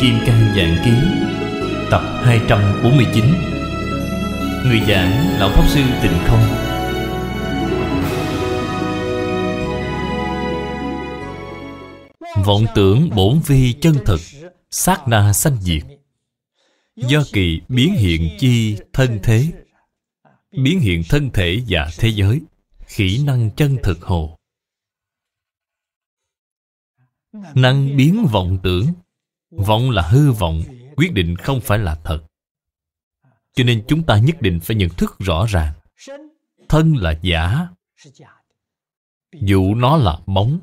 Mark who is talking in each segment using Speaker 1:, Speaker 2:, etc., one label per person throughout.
Speaker 1: Kim Cang Dạng Ký Tập 249 Người giảng Lão Pháp Sư Tịnh Không Vọng tưởng bổn vi chân thực Sát na sanh diệt Do kỳ biến hiện chi thân thế Biến hiện thân thể và thế giới Khỉ năng chân thực hồ Năng biến vọng tưởng vọng là hư vọng quyết định không phải là thật cho nên chúng ta nhất định phải nhận thức rõ ràng thân là giả dụ nó là bóng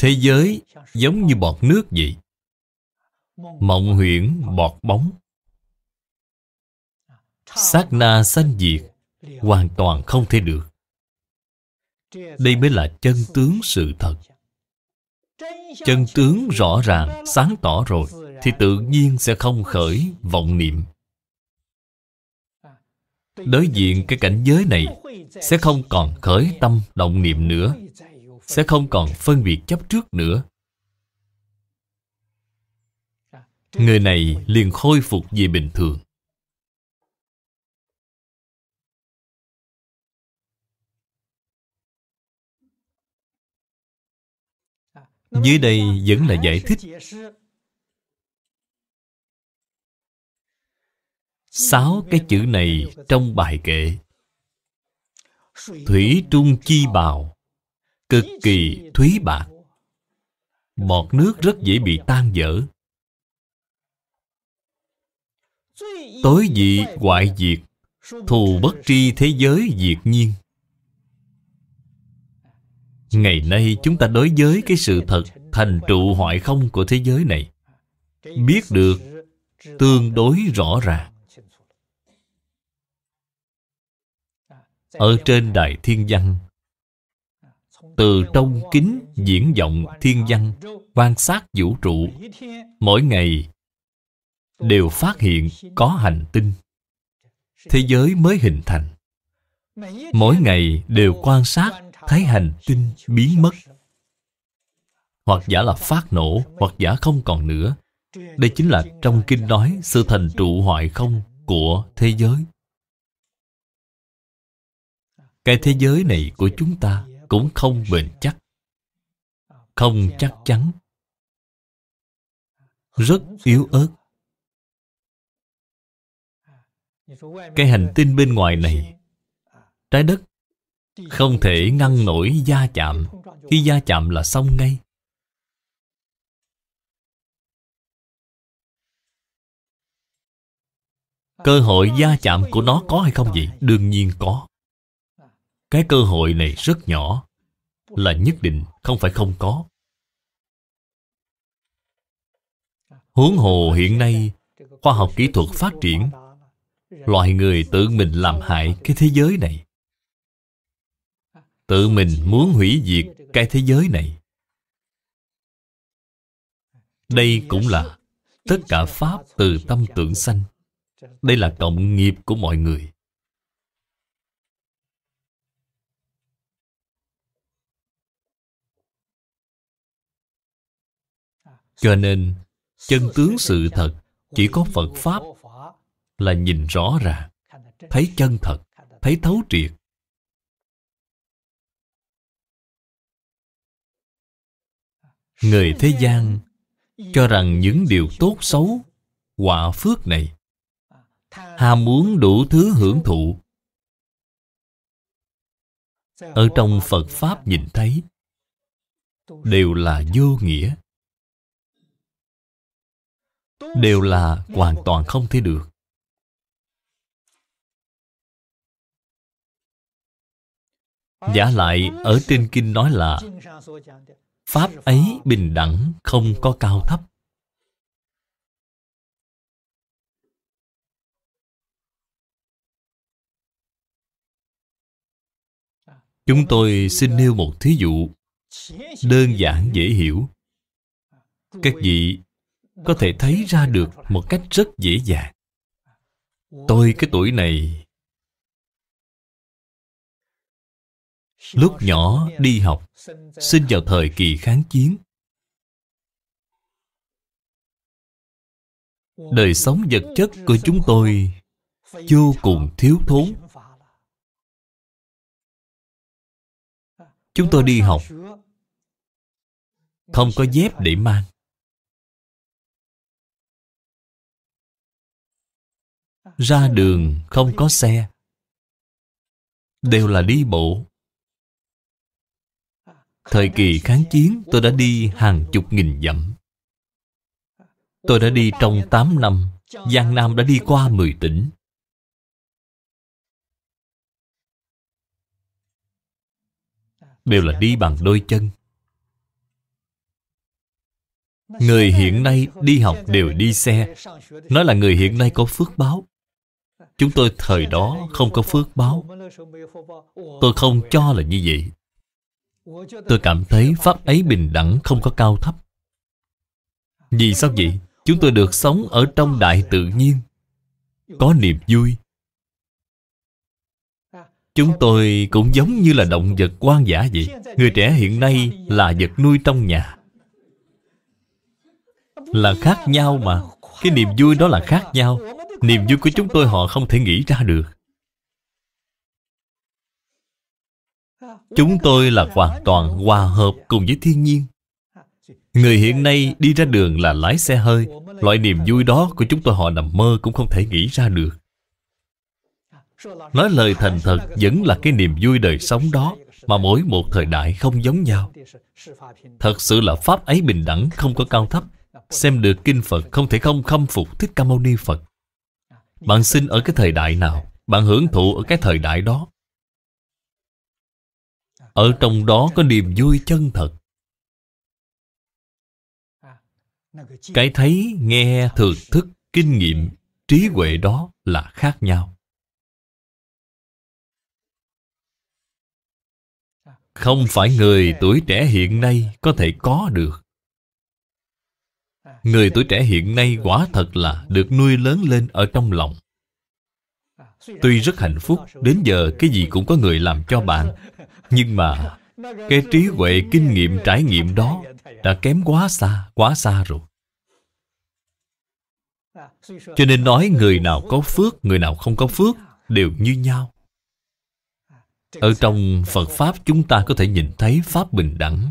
Speaker 1: thế giới giống như bọt nước vậy mộng huyễn bọt bóng sát na sanh diệt hoàn toàn không thể được đây mới là chân tướng sự thật chân tướng rõ ràng sáng tỏ rồi thì tự nhiên sẽ không khởi vọng niệm đối diện cái cảnh giới này sẽ không còn khởi tâm động niệm nữa sẽ không còn phân biệt chấp trước nữa
Speaker 2: người này liền khôi phục về bình thường Dưới đây vẫn là giải thích Sáu cái chữ này
Speaker 1: trong bài kệ Thủy trung chi bào Cực kỳ thúy bạc Bọt nước rất dễ bị tan dở Tối dị hoại diệt Thù bất tri thế giới diệt nhiên Ngày nay chúng ta đối với cái sự thật thành trụ hoại không của thế giới này Biết được tương đối rõ ràng Ở trên Đài Thiên Văn Từ trong kính diễn vọng thiên văn Quan sát vũ trụ Mỗi ngày đều phát hiện có hành tinh Thế giới mới hình thành Mỗi ngày đều quan sát thấy hành tinh biến mất hoặc giả là phát nổ hoặc giả không còn nữa đây chính là trong kinh nói sự thành trụ hoại không của thế giới
Speaker 2: cái thế giới này của chúng ta cũng không bền chắc không chắc chắn rất yếu ớt cái hành
Speaker 1: tinh bên ngoài này trái đất không thể ngăn nổi gia chạm Khi gia
Speaker 2: chạm là xong ngay Cơ hội gia chạm của nó
Speaker 1: có hay không vậy? Đương nhiên có Cái cơ hội này rất nhỏ Là nhất định không phải không có Huống hồ hiện nay Khoa học kỹ thuật phát triển Loài người tự mình làm hại cái thế giới này tự mình muốn hủy diệt cái thế giới này đây cũng là tất cả pháp từ tâm tưởng sanh đây là cộng nghiệp của mọi người cho nên chân tướng sự thật chỉ có phật pháp là nhìn rõ ràng
Speaker 2: thấy chân thật thấy thấu triệt người thế gian cho rằng những
Speaker 1: điều tốt xấu quả phước này ham muốn đủ thứ hưởng
Speaker 2: thụ ở trong phật pháp nhìn thấy đều là vô nghĩa đều là hoàn toàn không thể được giả lại ở trên kinh nói
Speaker 3: là Pháp ấy
Speaker 2: bình đẳng không có cao thấp Chúng tôi xin nêu một thí dụ Đơn
Speaker 1: giản dễ hiểu Các vị có thể thấy ra được một cách rất dễ dàng Tôi cái tuổi này
Speaker 2: Lúc nhỏ đi học Sinh vào thời kỳ kháng chiến Đời sống vật chất của chúng tôi Vô cùng thiếu thốn
Speaker 1: Chúng tôi đi học
Speaker 2: Không có dép để mang Ra đường không có xe Đều là đi bộ
Speaker 1: Thời kỳ kháng chiến tôi đã đi hàng chục nghìn dặm Tôi đã đi trong 8 năm Giang Nam đã đi qua 10 tỉnh Đều là đi bằng đôi chân
Speaker 2: Người hiện nay đi học
Speaker 1: đều đi xe Nói là người hiện nay có phước báo Chúng tôi thời đó không có phước báo Tôi không cho là như vậy Tôi cảm thấy Pháp ấy bình đẳng không có cao thấp Vì sao vậy? Chúng tôi được sống ở trong đại tự nhiên Có niềm vui Chúng tôi cũng giống như là động vật quan giả vậy Người trẻ hiện nay là vật nuôi trong nhà Là khác nhau mà Cái niềm vui đó là khác nhau Niềm vui của chúng tôi họ không thể nghĩ ra được Chúng tôi là hoàn toàn hòa hợp cùng với thiên nhiên Người hiện nay đi ra đường là lái xe hơi Loại niềm vui đó của chúng tôi họ nằm mơ cũng không thể nghĩ ra được Nói lời thành thật vẫn là cái niềm vui đời sống đó Mà mỗi một thời đại không giống nhau Thật sự là Pháp ấy bình đẳng không có cao thấp Xem được kinh Phật không thể không khâm phục Thích Ca Mâu Ni Phật Bạn sinh ở cái thời đại nào Bạn hưởng thụ ở cái thời đại đó ở trong đó có niềm vui chân thật Cái thấy,
Speaker 2: nghe, thưởng thức, kinh nghiệm, trí huệ đó là khác nhau Không phải người tuổi trẻ hiện nay có thể có được Người tuổi trẻ
Speaker 1: hiện nay quả thật là được nuôi lớn lên ở trong lòng Tuy rất hạnh phúc, đến giờ cái gì cũng có người làm cho bạn nhưng mà Cái trí huệ kinh nghiệm trải nghiệm đó Đã kém quá xa, quá xa rồi Cho nên nói người nào có phước, người nào không có phước Đều như nhau Ở trong Phật Pháp chúng ta có thể nhìn thấy Pháp
Speaker 2: bình đẳng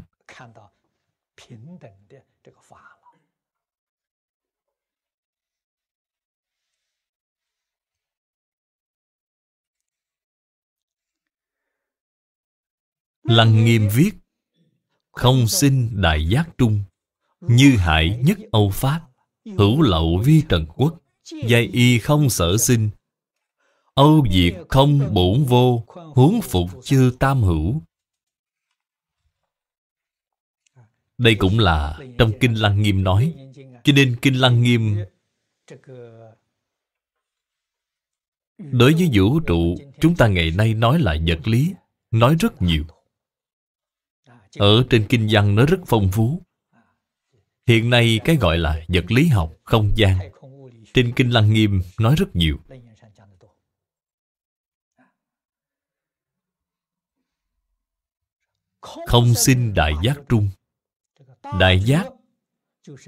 Speaker 2: Lăng nghiêm viết
Speaker 1: Không sinh đại giác trung Như hại nhất Âu Pháp Hữu lậu vi trần quốc Giai y không sở sinh Âu diệt không bổn vô Huống phục chư tam hữu Đây cũng là trong Kinh Lăng Nghiêm nói Cho nên Kinh Lăng Nghiêm
Speaker 3: Đối với vũ
Speaker 1: trụ Chúng ta ngày nay nói là vật lý Nói rất nhiều ở trên kinh văn nó rất phong phú hiện nay cái gọi là vật lý học không gian trên kinh lăng nghiêm nói rất nhiều không sinh đại giác trung đại giác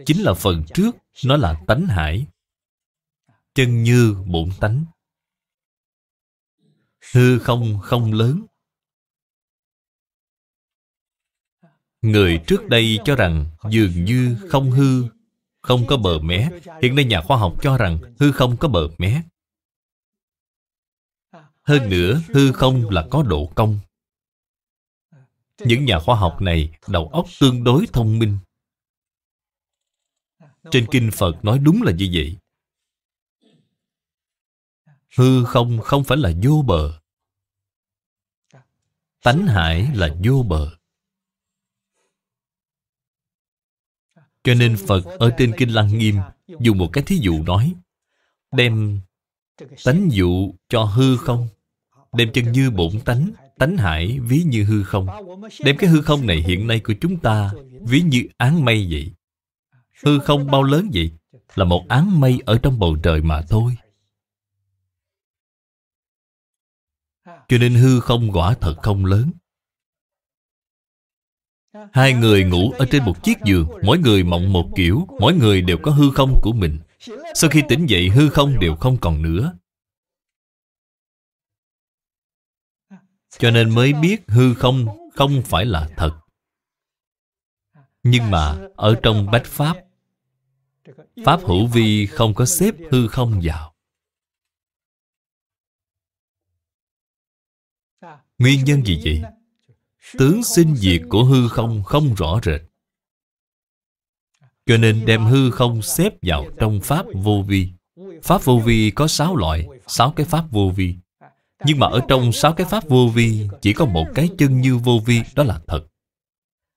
Speaker 1: chính là phần trước nó
Speaker 2: là tánh hải chân như bổn tánh hư không không lớn
Speaker 1: Người trước đây cho rằng dường như không hư, không có bờ mé. Hiện nay nhà khoa học cho rằng hư không có bờ mé. Hơn nữa, hư không là có độ cong. Những nhà khoa học này đầu óc tương đối thông minh. Trên Kinh Phật nói đúng là như vậy. Hư không không phải là vô bờ. Tánh hải là vô bờ. Cho nên Phật ở trên Kinh Lăng Nghiêm dùng một cái thí dụ nói Đem tánh dụ cho hư không Đem chân như bổn tánh Tánh hải ví như hư không Đem cái hư không này hiện nay của chúng ta Ví như áng mây vậy Hư không bao lớn vậy Là một áng mây ở trong bầu trời mà thôi Cho nên hư không quả thật không lớn Hai người ngủ ở trên một chiếc giường Mỗi người mộng một kiểu Mỗi người đều có hư không của mình Sau khi tỉnh dậy hư không đều không còn nữa Cho nên mới biết hư không không phải là thật Nhưng mà ở trong Bách Pháp Pháp hữu vi không có xếp hư không vào Nguyên nhân gì vậy? Tướng sinh diệt của hư không không rõ rệt Cho nên đem hư không xếp vào trong Pháp vô vi Pháp vô vi có sáu loại sáu cái Pháp vô vi Nhưng mà ở trong sáu cái Pháp vô vi Chỉ có một cái chân như vô vi Đó là thật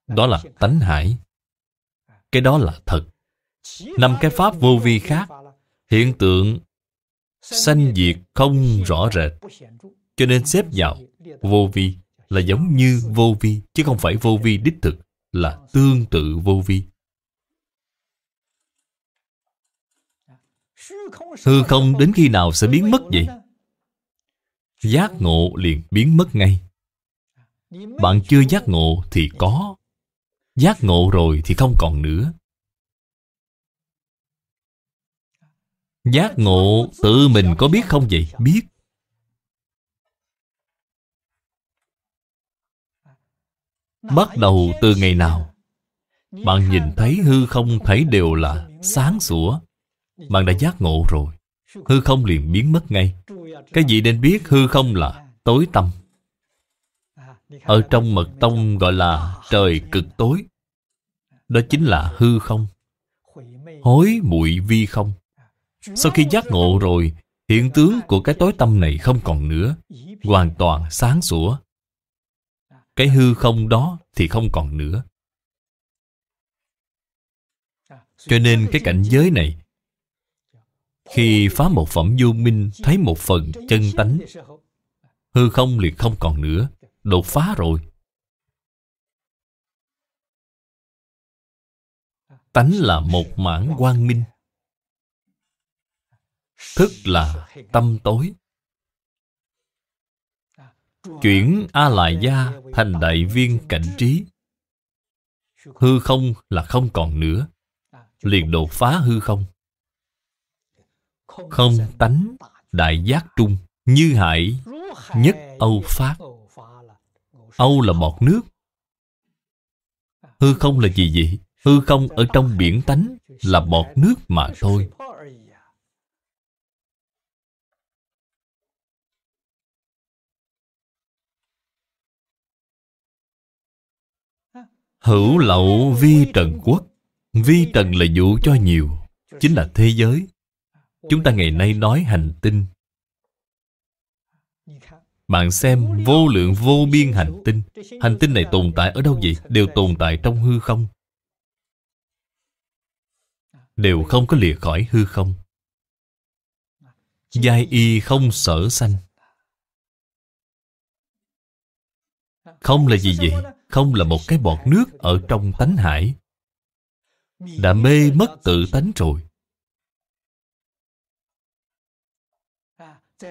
Speaker 1: Đó là tánh hải Cái đó là thật Năm cái Pháp vô vi khác Hiện tượng Sanh diệt không rõ rệt Cho nên xếp vào vô vi là giống như vô vi chứ không phải vô vi đích thực là tương tự vô vi hư không đến khi nào sẽ biến mất vậy giác ngộ liền biến mất ngay bạn chưa giác ngộ thì có giác ngộ rồi thì không còn nữa
Speaker 2: giác ngộ tự mình có biết không vậy biết Bắt
Speaker 1: đầu từ ngày nào Bạn nhìn thấy hư không thấy đều là sáng sủa Bạn đã giác ngộ rồi Hư không liền biến mất ngay Cái gì nên biết hư không là tối tâm Ở trong mật tông gọi là trời cực tối Đó chính là hư không Hối muội vi không Sau khi giác ngộ rồi Hiện tướng của cái tối tâm này không còn nữa Hoàn toàn sáng sủa cái hư không đó thì không còn nữa cho nên cái cảnh giới này khi phá một phẩm vô minh thấy một phần chân tánh hư không liền không còn nữa đột phá rồi
Speaker 2: tánh là một mãn quang minh thức là tâm tối
Speaker 1: Chuyển A Lại Gia thành đại viên cảnh trí Hư không là không còn nữa Liền đột phá hư không Không tánh đại giác trung Như hải nhất Âu phát Âu là bọt nước Hư không là gì vậy? Hư không ở trong biển tánh là bọt nước mà
Speaker 2: thôi Hữu lậu vi trần quốc Vi trần là dụ cho nhiều Chính
Speaker 1: là thế giới Chúng ta ngày nay nói hành tinh Bạn xem vô lượng vô biên hành tinh Hành tinh này tồn tại ở đâu vậy? Đều tồn tại trong hư không Đều không có lìa khỏi hư không Giai y không sở sanh Không là gì vậy? không là một cái bọt nước ở trong tánh hải đã mê mất tự tánh rồi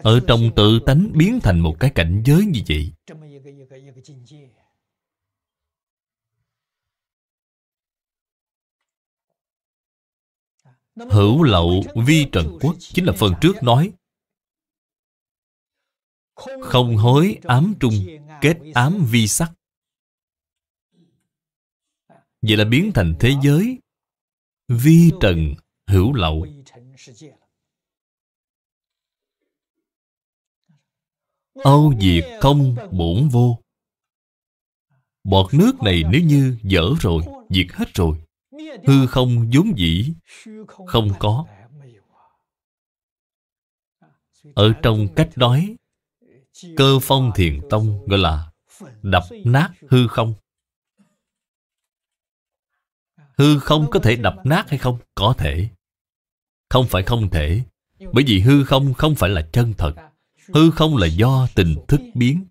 Speaker 2: ở trong tự tánh biến thành một cái cảnh giới như vậy hữu lậu vi trần quốc chính là phần trước nói
Speaker 1: không hối ám trung kết ám vi sắc Vậy là biến thành thế giới Vi trần hữu
Speaker 3: lậu
Speaker 2: Âu diệt không bổn vô Bọt nước này nếu
Speaker 1: như dở rồi Diệt hết rồi Hư không vốn dĩ Không có Ở trong cách nói Cơ phong thiền tông gọi là Đập nát hư không Hư không có thể đập nát hay không? Có thể. Không phải không thể. Bởi vì hư không không phải là chân thật. Hư không là do
Speaker 2: tình thức biến.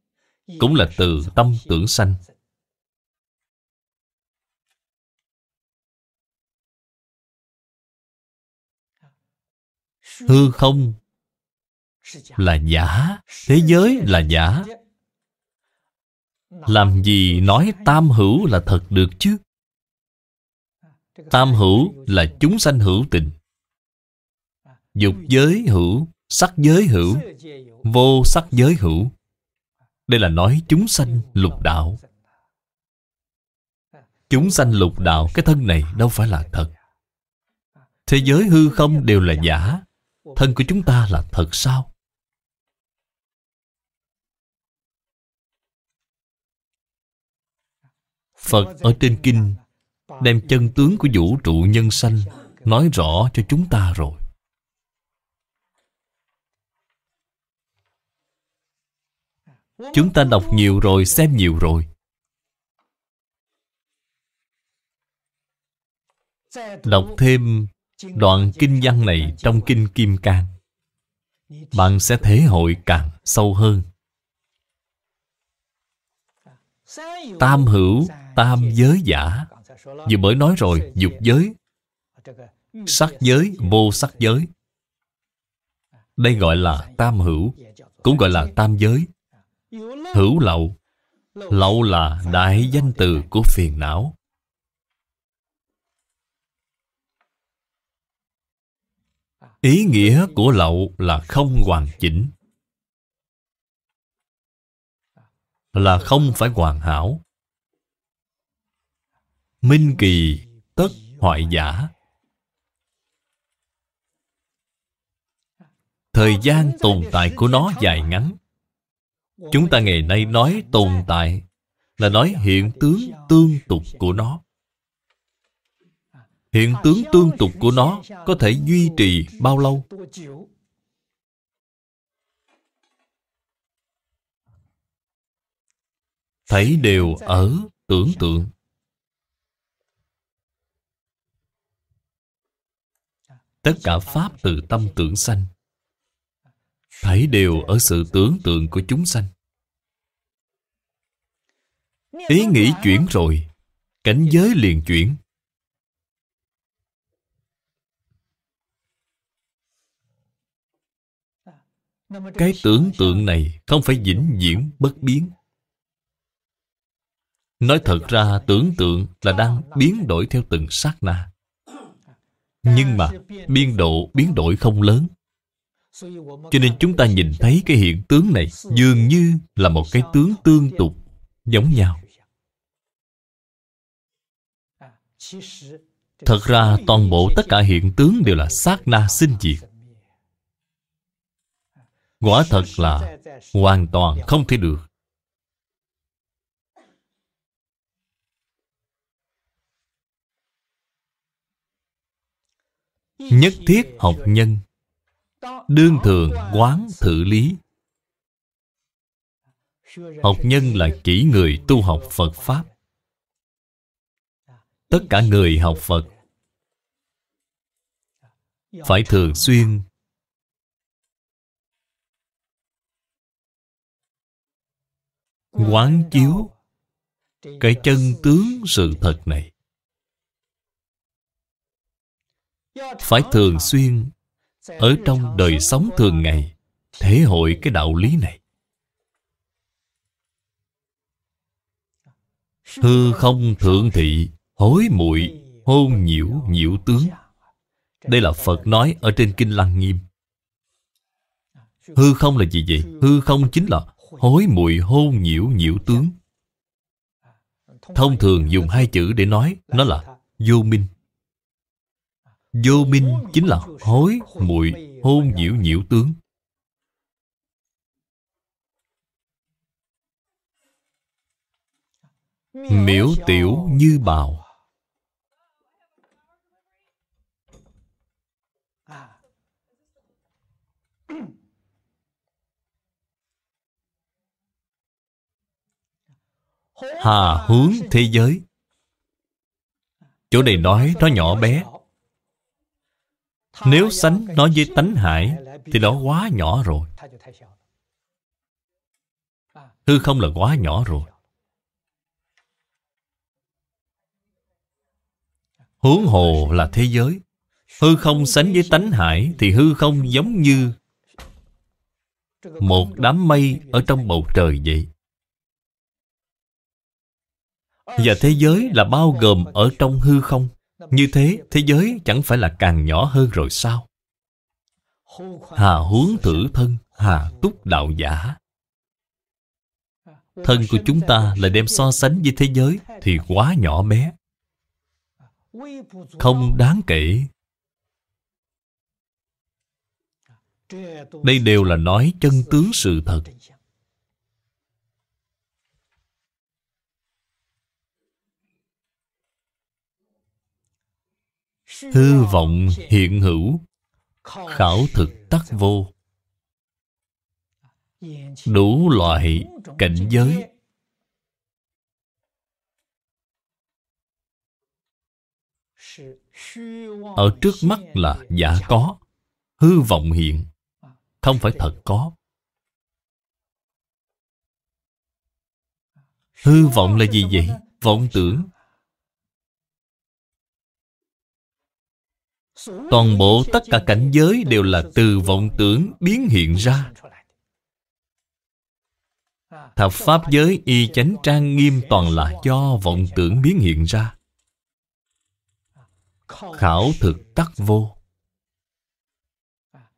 Speaker 2: Cũng là từ tâm tưởng sanh. Hư không là giả. Thế giới
Speaker 1: là giả. Làm gì nói tam hữu là thật được chứ? Tam hữu là chúng sanh hữu tình Dục giới hữu, sắc giới hữu, vô sắc giới hữu Đây là nói chúng sanh lục đạo Chúng sanh lục đạo cái thân này đâu phải là thật Thế giới hư
Speaker 2: không đều là giả Thân của chúng ta là thật sao? Phật
Speaker 1: ở trên kinh Đem chân tướng của vũ trụ nhân sanh Nói rõ cho chúng ta rồi Chúng ta đọc nhiều rồi, xem nhiều rồi Đọc thêm đoạn kinh văn này trong kinh Kim Cang Bạn sẽ thể hội càng sâu hơn Tam hữu, tam giới giả Vừa mới nói rồi, dục giới, sắc giới, vô sắc giới. Đây gọi là tam hữu, cũng gọi là tam giới. Hữu lậu, lậu là đại danh từ của phiền não. Ý nghĩa của lậu là không hoàn chỉnh Là không phải hoàn hảo Minh kỳ tất hoại giả Thời gian tồn tại của nó dài ngắn Chúng ta ngày nay nói tồn tại Là nói hiện tướng tương tục của nó Hiện tướng tương tục của nó Có thể duy trì bao
Speaker 2: lâu Thấy đều ở tưởng tượng
Speaker 1: tất cả pháp từ tâm tưởng sanh thấy đều ở sự tưởng tượng của chúng sanh
Speaker 2: ý nghĩ chuyển
Speaker 1: rồi cảnh giới liền chuyển cái tưởng tượng này không phải vĩnh viễn bất biến nói thật ra tưởng tượng là đang biến đổi theo từng sát na nhưng mà biên độ biến đổi không lớn Cho nên chúng ta nhìn thấy cái hiện tướng này Dường như là một cái tướng tương tục Giống nhau Thật ra toàn bộ tất cả hiện tướng đều là sát na sinh diệt Quả thật là hoàn toàn không
Speaker 2: thể được Nhất
Speaker 1: thiết học nhân Đương thường quán thử lý Học nhân là chỉ người tu học Phật Pháp
Speaker 2: Tất cả người học Phật Phải thường xuyên Quán chiếu Cái chân tướng
Speaker 1: sự thật này phải thường xuyên ở trong đời sống thường ngày thể hội cái đạo lý này hư không thượng thị hối muội hôn nhiễu nhiễu tướng đây là phật nói ở trên kinh lăng nghiêm hư không là gì vậy hư không chính là hối muội hôn nhiễu nhiễu tướng thông thường dùng hai chữ để nói nó là vô minh Vô minh chính là hối muội hôn nhiễu nhiễu tướng
Speaker 2: Miễu tiểu
Speaker 1: như bào Hà hướng thế giới Chỗ này nói nó nhỏ bé nếu sánh nó với tánh hải Thì đó quá nhỏ rồi Hư không là quá nhỏ rồi Huống hồ là thế giới Hư không sánh với tánh hải Thì hư không giống như Một đám mây ở trong bầu trời vậy Và thế giới là bao gồm ở trong hư không như thế thế giới chẳng phải là càng nhỏ hơn rồi sao Hà huống thử thân Hà túc đạo giả Thân của chúng ta là đem so sánh với thế giới Thì quá nhỏ bé
Speaker 3: Không đáng kể Đây
Speaker 1: đều là nói chân tướng sự thật
Speaker 2: hư vọng hiện
Speaker 1: hữu khảo thực tắc vô đủ loại cảnh giới ở trước mắt là giả có hư vọng hiện không phải thật có
Speaker 2: hư vọng là gì vậy vọng tưởng
Speaker 3: Toàn bộ tất
Speaker 1: cả cảnh giới đều là từ vọng tưởng biến hiện ra Thập Pháp giới y chánh trang nghiêm toàn là do vọng tưởng biến hiện ra Khảo thực tắc vô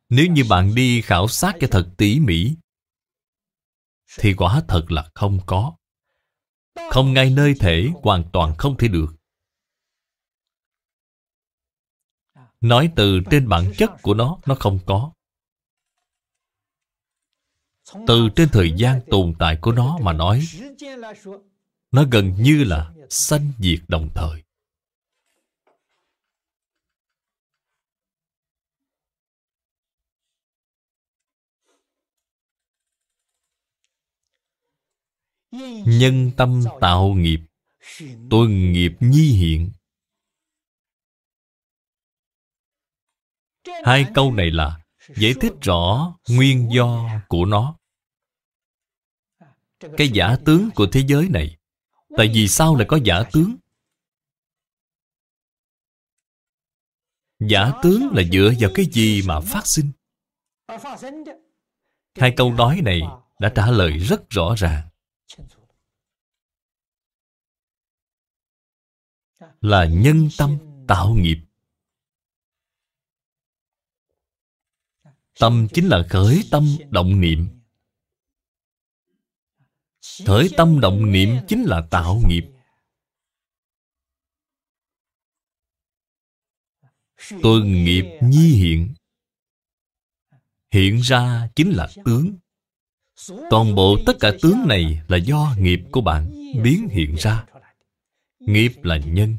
Speaker 1: Nếu như bạn đi khảo sát cho thật tỉ mỉ Thì quả thật là không có Không ngay nơi thể hoàn toàn không thể được Nói từ trên bản chất của nó Nó không có Từ trên thời gian tồn tại của nó mà nói Nó gần như là sanh diệt
Speaker 2: đồng thời Nhân tâm tạo nghiệp Tuần
Speaker 1: nghiệp nhi hiện hai câu này là giải thích rõ nguyên do của nó cái giả tướng của thế giới này tại vì sao lại có giả tướng giả tướng là dựa vào cái gì mà phát sinh hai câu nói này đã trả
Speaker 2: lời rất rõ ràng là nhân tâm tạo nghiệp
Speaker 1: Tâm chính là khởi tâm động niệm Khởi tâm động niệm chính là tạo nghiệp Tuần nghiệp nhi hiện Hiện ra chính là tướng Toàn bộ tất cả tướng này là do nghiệp của bạn biến hiện ra Nghiệp là nhân,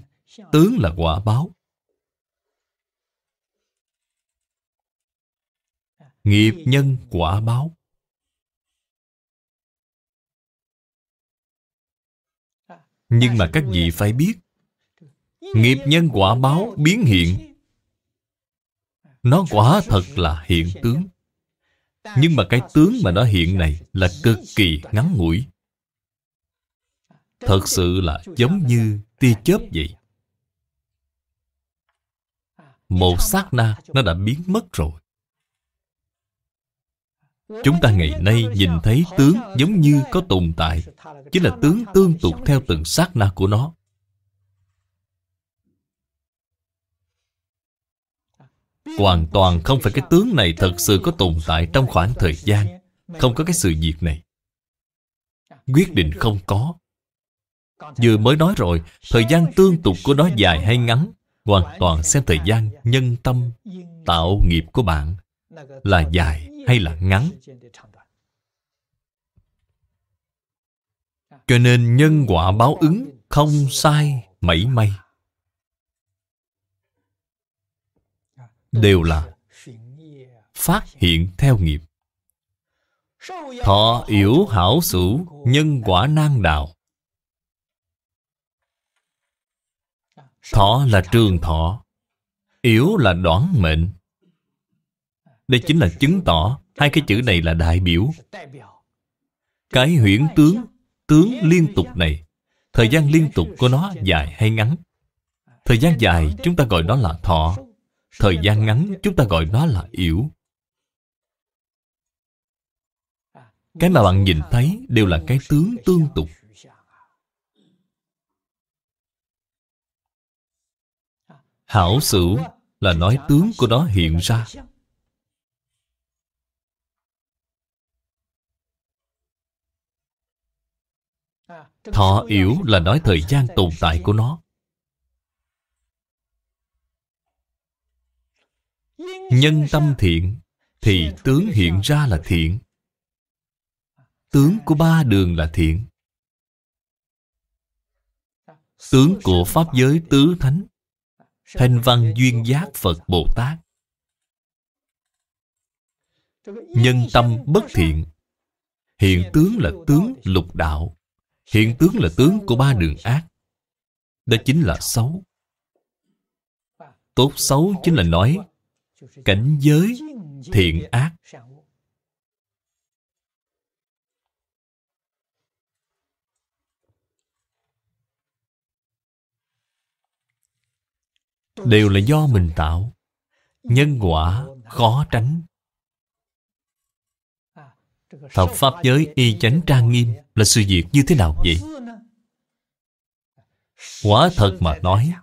Speaker 1: tướng là quả báo
Speaker 2: nghiệp nhân quả báo nhưng mà các vị phải biết nghiệp nhân quả báo biến hiện nó
Speaker 1: quả thật là hiện tướng nhưng mà cái tướng mà nó hiện này là cực kỳ ngắn ngủi thật sự là giống như tia chớp vậy một sát na nó đã biến mất rồi Chúng ta ngày nay nhìn thấy tướng giống như có tồn tại Chính là tướng tương tục theo từng sát na của nó Hoàn toàn không phải cái tướng này thật sự có tồn tại trong khoảng thời gian Không có cái sự việc này Quyết định không có Vừa mới nói rồi Thời gian tương tục của nó dài hay ngắn Hoàn toàn xem thời gian nhân tâm Tạo nghiệp của bạn Là dài hay là ngắn cho nên nhân quả báo ứng không sai mảy may đều là phát hiện theo nghiệp thọ yểu hảo sủ nhân quả nan đạo thọ là trường thọ yếu là đoán mệnh đây chính là chứng tỏ Hai cái chữ này là đại biểu Cái huyễn tướng Tướng liên tục này Thời gian liên tục của nó dài hay ngắn Thời gian dài chúng ta gọi đó là thọ Thời gian ngắn chúng ta gọi nó là yếu Cái mà bạn nhìn thấy đều là cái tướng tương tục
Speaker 2: Hảo sử là nói tướng của nó hiện ra
Speaker 3: Thọ yếu là nói thời gian tồn tại của nó
Speaker 1: Nhân tâm thiện Thì tướng hiện ra là thiện Tướng của ba đường là thiện Tướng của Pháp giới tứ thánh Thanh văn duyên giác Phật Bồ Tát Nhân tâm bất thiện Hiện tướng là tướng lục đạo Hiện tướng là tướng của ba đường ác Đó chính là xấu Tốt xấu chính là nói Cảnh
Speaker 2: giới thiện ác
Speaker 1: Đều là do mình tạo Nhân quả khó tránh Thập Pháp giới y
Speaker 2: chánh trang nghiêm là sự việc như thế nào vậy? Quá thật mà nói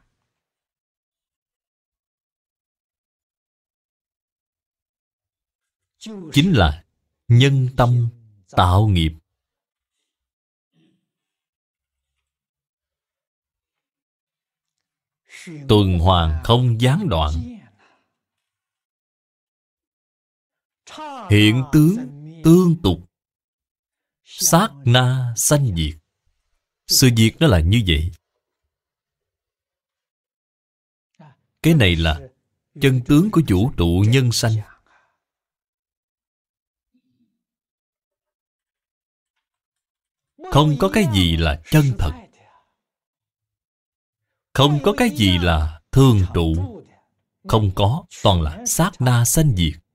Speaker 2: Chính là nhân tâm tạo nghiệp Tuần hoàn không gián đoạn
Speaker 1: Hiện tướng tương tục sát na sanh diệt sự diệt nó là như vậy
Speaker 2: cái này là chân tướng của vũ trụ nhân sanh không có cái gì là chân thật
Speaker 1: không có cái gì là thường trụ không có toàn là sát na sanh diệt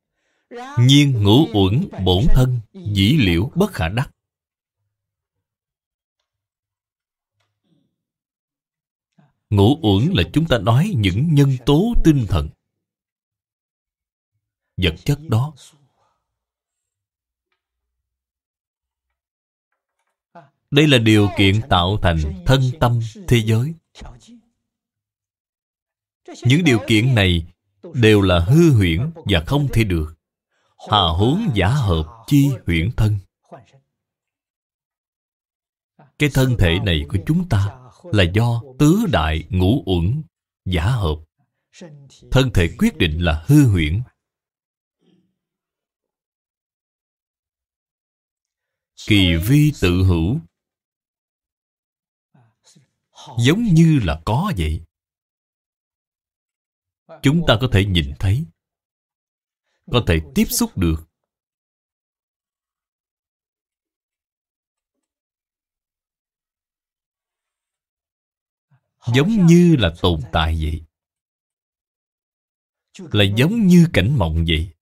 Speaker 1: Nhiên ngũ uẩn bổn thân Dĩ liễu bất khả đắc Ngũ uẩn là chúng ta nói những nhân tố tinh thần Vật chất đó Đây là điều kiện tạo thành thân tâm thế giới Những điều kiện này đều là hư huyễn và không thể được Hà huống giả hợp chi huyễn thân Cái thân thể này của chúng ta Là do tứ
Speaker 2: đại ngũ uẩn giả hợp Thân thể quyết định là hư huyễn Kỳ vi tự hữu Giống như là có vậy Chúng ta có thể nhìn thấy có thể tiếp xúc được giống như là tồn tại vậy là giống như cảnh mộng vậy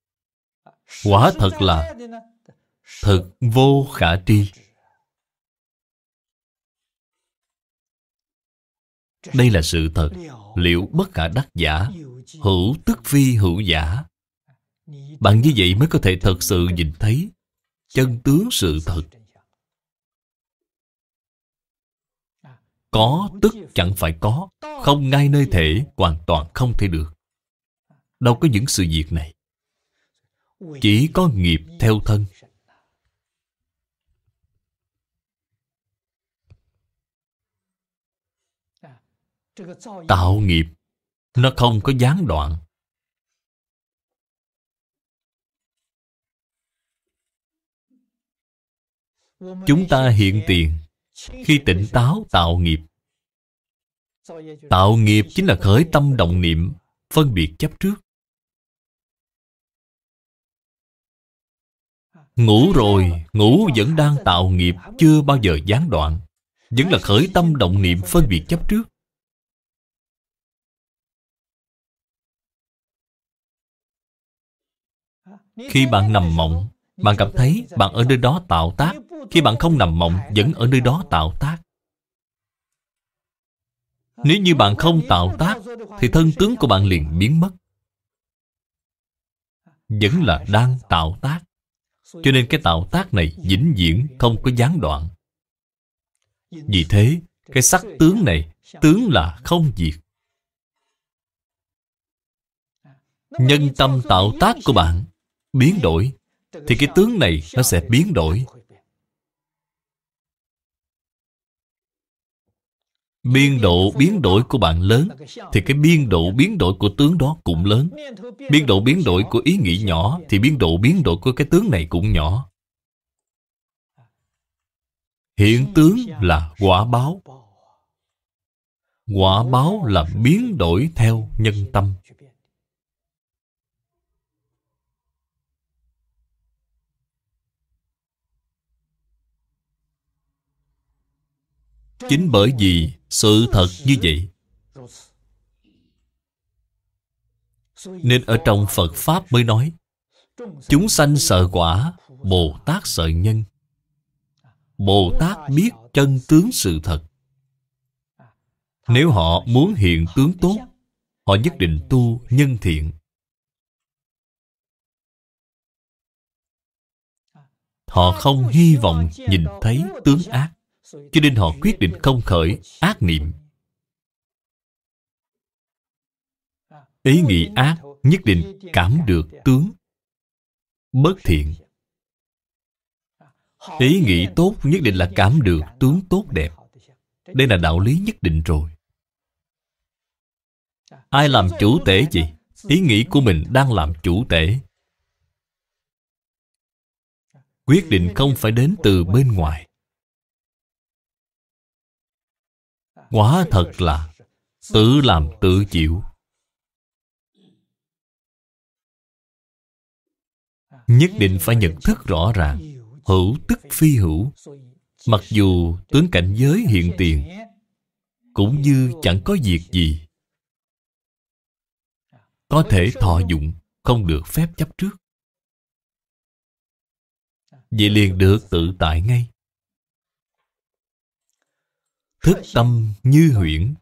Speaker 2: quả thật là thật vô khả tri đây là sự thật liệu bất khả đắc giả hữu tức phi hữu giả
Speaker 1: bạn như vậy mới có thể thật sự nhìn thấy chân tướng sự thật. Có tức chẳng phải có, không ngay nơi thể hoàn toàn không thể được. Đâu có những sự việc này. Chỉ có nghiệp theo thân.
Speaker 2: Tạo nghiệp, nó không có gián đoạn chúng ta hiện tiền khi tỉnh táo tạo nghiệp
Speaker 1: tạo nghiệp chính là khởi tâm động niệm phân biệt chấp trước ngủ rồi ngủ vẫn đang tạo
Speaker 2: nghiệp chưa bao giờ gián đoạn vẫn là khởi tâm động niệm phân biệt chấp trước khi bạn nằm mộng bạn cảm thấy bạn ở nơi đó tạo tác
Speaker 1: khi bạn không nằm mộng Vẫn ở nơi đó tạo tác Nếu như bạn không tạo tác Thì thân tướng của bạn liền biến mất Vẫn là đang tạo tác Cho nên cái tạo tác này vĩnh viễn không có gián đoạn Vì thế Cái sắc tướng này Tướng là không diệt Nhân tâm tạo tác của bạn Biến đổi Thì cái tướng này nó sẽ biến đổi biên độ biến đổi của bạn lớn thì cái biên độ biến đổi của tướng đó cũng lớn biên độ biến đổi của ý nghĩ nhỏ thì biên độ biến đổi của cái tướng này cũng nhỏ hiện tướng là quả báo quả báo là biến đổi theo nhân tâm chính bởi vì sự thật như vậy
Speaker 3: nên ở trong
Speaker 1: phật pháp mới nói chúng sanh sợ quả bồ tát sợ nhân bồ tát biết chân tướng sự thật nếu họ
Speaker 2: muốn hiện tướng tốt họ nhất định tu nhân thiện họ không hy vọng nhìn thấy tướng ác cho nên họ quyết định không khởi ác niệm Ý nghĩ ác nhất định cảm được tướng Bất thiện Ý nghĩ
Speaker 1: tốt nhất định là cảm được tướng tốt đẹp Đây là đạo lý nhất định rồi Ai làm chủ tể gì? Ý nghĩ của mình đang làm chủ
Speaker 2: tể Quyết định không phải đến từ bên ngoài Quá thật là Tự làm tự chịu Nhất định phải nhận thức rõ ràng Hữu tức phi hữu
Speaker 1: Mặc dù tướng cảnh giới hiện tiền Cũng như chẳng có việc gì Có thể thọ dụng Không được phép
Speaker 2: chấp trước Vậy liền được tự tại ngay thức tâm như huyễn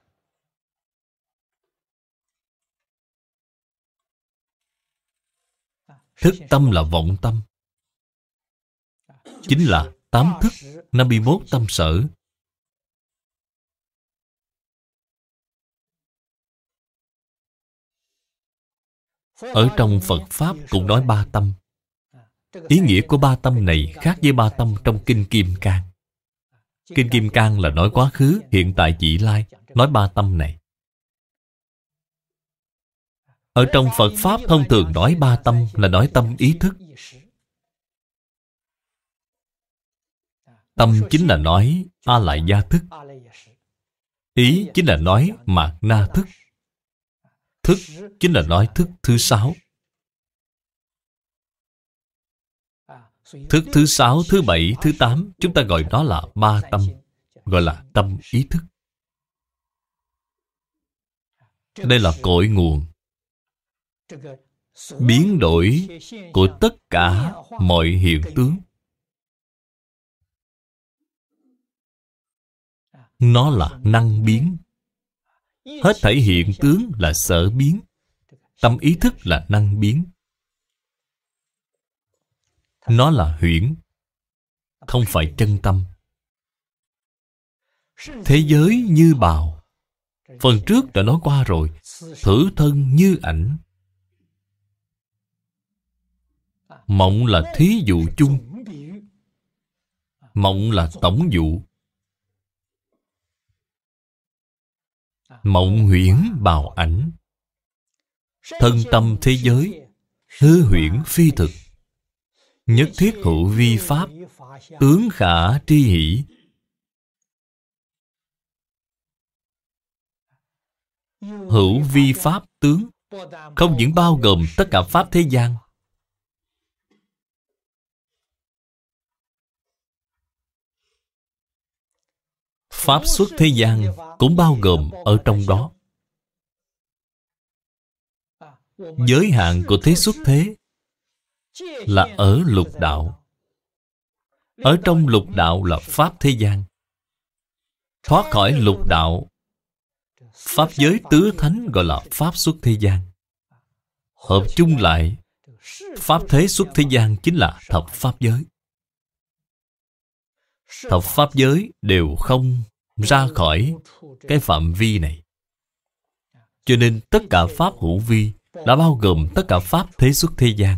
Speaker 2: thức tâm là vọng tâm chính là tám thức 51 tâm sở ở trong phật pháp
Speaker 1: cũng nói ba tâm ý nghĩa của ba tâm này khác với ba tâm trong kinh kim cang Kinh Kim Cang là nói quá khứ, hiện tại chỉ lai, nói ba tâm này.
Speaker 2: Ở trong Phật Pháp thông thường nói ba tâm là nói tâm ý thức.
Speaker 1: Tâm chính là nói A Lại Gia Thức. Ý chính là nói Mạc Na Thức. Thức chính là nói thức thứ sáu. Thức thứ sáu, thứ bảy, thứ tám Chúng ta gọi đó là ba tâm Gọi là tâm ý thức Đây là cội nguồn Biến đổi của tất cả mọi hiện
Speaker 2: tướng Nó là năng biến
Speaker 1: Hết thể hiện tướng là sở biến Tâm ý thức là năng biến nó là huyễn không phải chân tâm thế giới như bào phần trước đã nói qua rồi thử thân như ảnh mộng là thí dụ chung mộng là tổng dụ mộng huyễn bào ảnh thân tâm thế giới hư huyễn phi thực Nhất thiết hữu vi pháp Tướng khả tri hỷ Hữu vi pháp tướng Không những bao gồm tất cả pháp thế gian
Speaker 2: Pháp xuất thế gian cũng bao gồm ở trong
Speaker 1: đó Giới hạn của thế xuất thế
Speaker 2: là ở lục đạo
Speaker 1: ở trong lục đạo là pháp thế gian thoát khỏi lục đạo pháp giới tứ thánh gọi là pháp xuất thế gian hợp chung lại pháp thế xuất thế gian chính là thập pháp giới thập pháp giới đều không ra khỏi cái phạm vi này cho nên tất cả pháp hữu vi đã bao gồm tất cả pháp thế xuất thế gian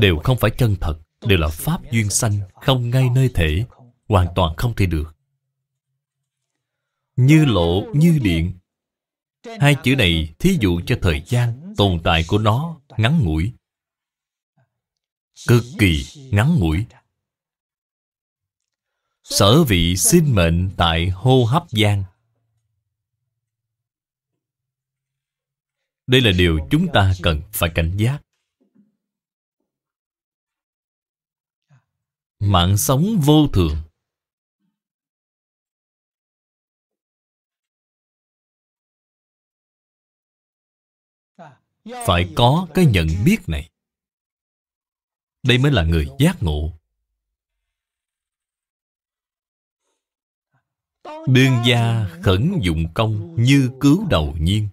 Speaker 1: đều không phải chân thật đều là pháp duyên sanh không ngay nơi thể hoàn toàn không thể được như lộ như điện hai chữ này thí dụ cho thời gian tồn tại của nó ngắn ngủi cực kỳ ngắn ngủi sở vị sinh mệnh tại hô hấp gian đây là điều chúng ta cần phải cảnh giác
Speaker 2: Mạng sống vô thường Phải có cái nhận biết này Đây mới là người giác ngộ
Speaker 1: Đương gia khẩn dụng công như cứu đầu nhiên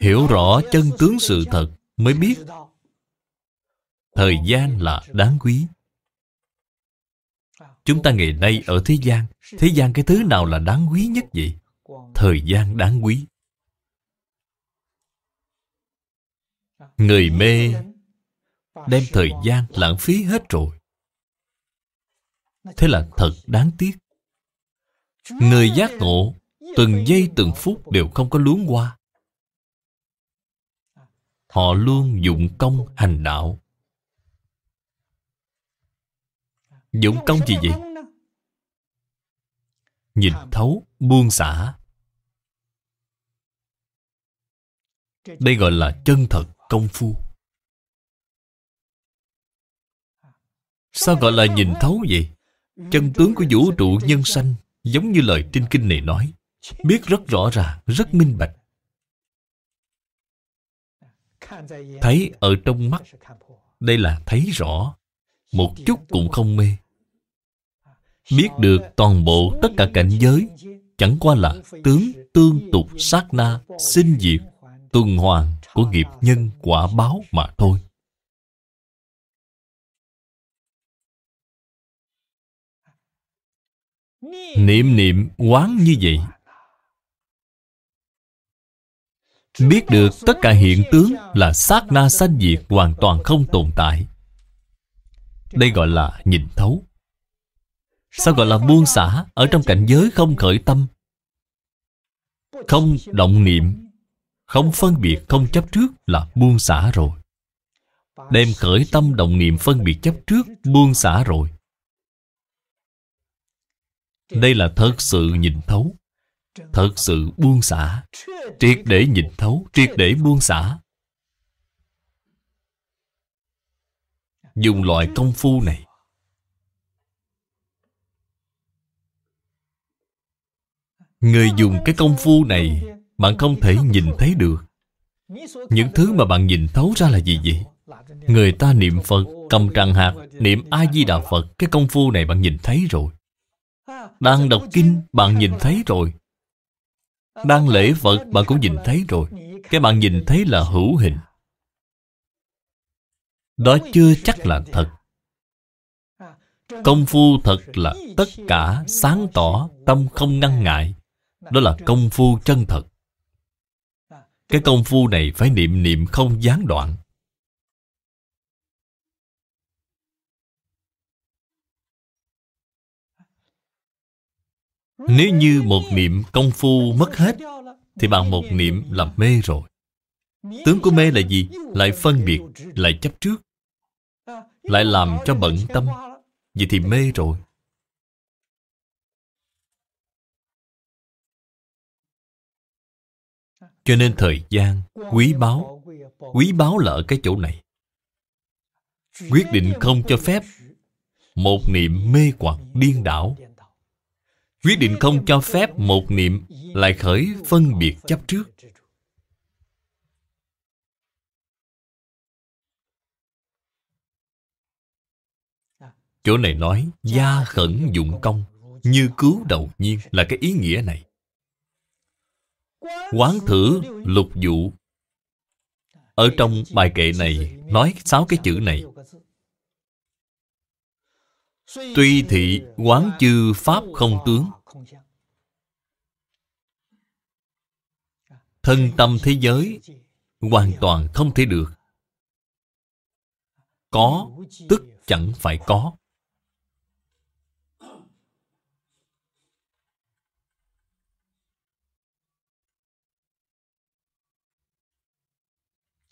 Speaker 1: Hiểu rõ chân tướng sự thật Mới biết thời gian là đáng quý chúng ta ngày nay ở thế gian thế gian cái thứ nào là đáng quý nhất vậy thời gian đáng quý người mê đem thời gian lãng phí hết rồi thế là thật đáng tiếc người giác ngộ từng giây từng phút đều không có luống qua họ luôn dụng công hành đạo Dũng công gì vậy Nhìn thấu buông xả
Speaker 2: Đây gọi là chân thật công phu Sao gọi là nhìn thấu vậy Chân
Speaker 1: tướng của vũ trụ nhân sanh Giống như lời trên kinh này nói Biết rất rõ ràng, rất minh bạch
Speaker 3: Thấy ở trong mắt
Speaker 1: Đây là thấy rõ một chút cũng không mê Biết được toàn bộ tất cả cảnh giới Chẳng qua là tướng tương tục sát
Speaker 2: na sinh diệt Tuần hoàn của nghiệp nhân quả báo mà thôi Niệm niệm quán như vậy
Speaker 1: Biết được tất cả hiện tướng là sát na sanh diệt hoàn toàn không tồn tại đây gọi là nhìn thấu Sao gọi là buông xả Ở trong cảnh giới không khởi tâm Không động niệm Không phân biệt không chấp trước là buông xả rồi Đem khởi tâm động niệm phân biệt chấp trước buông xả rồi Đây là thật sự nhìn thấu Thật sự buông xả Triệt để nhìn thấu Triệt để buông xả dùng loại công phu này người dùng cái công phu này bạn không thể nhìn thấy được những thứ mà bạn nhìn thấu ra là gì vậy người ta niệm phật cầm tràng hạt niệm a di đà phật cái công phu này bạn nhìn thấy rồi đang đọc kinh bạn nhìn thấy rồi đang lễ phật bạn cũng nhìn thấy rồi cái bạn nhìn thấy là hữu hình đó chưa chắc là thật công phu thật là tất cả sáng tỏ tâm không ngăn ngại đó là công phu chân thật
Speaker 2: cái công phu này phải niệm niệm không gián đoạn nếu như một niệm công phu mất hết thì
Speaker 1: bằng một niệm là mê rồi tướng của mê là gì lại phân biệt lại chấp
Speaker 2: trước lại làm cho bận tâm vậy thì mê rồi cho nên thời gian quý báu quý báu là ở cái chỗ này
Speaker 1: quyết định không cho phép một niệm mê hoặc điên đảo quyết định không cho phép một niệm lại khởi phân biệt chấp trước
Speaker 2: Chỗ này nói gia khẩn dụng
Speaker 1: công Như cứu đầu nhiên là cái ý nghĩa này Quán thử lục dụ Ở trong bài kệ này Nói sáu cái chữ này
Speaker 3: Tuy thị quán chư pháp không tướng
Speaker 1: Thân tâm thế giới Hoàn toàn không thể được Có tức chẳng phải có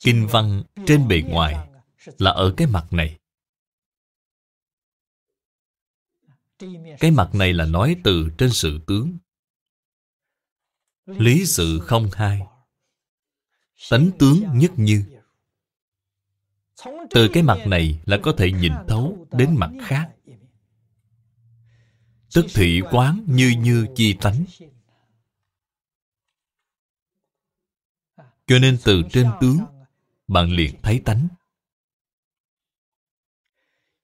Speaker 2: kinh văn trên bề ngoài là ở cái mặt này cái
Speaker 1: mặt này là nói từ trên sự tướng lý sự không hai tánh tướng nhất như từ cái mặt này là có thể nhìn thấu đến mặt khác tức thị quán như như chi tánh cho nên từ trên tướng bạn liền thấy tánh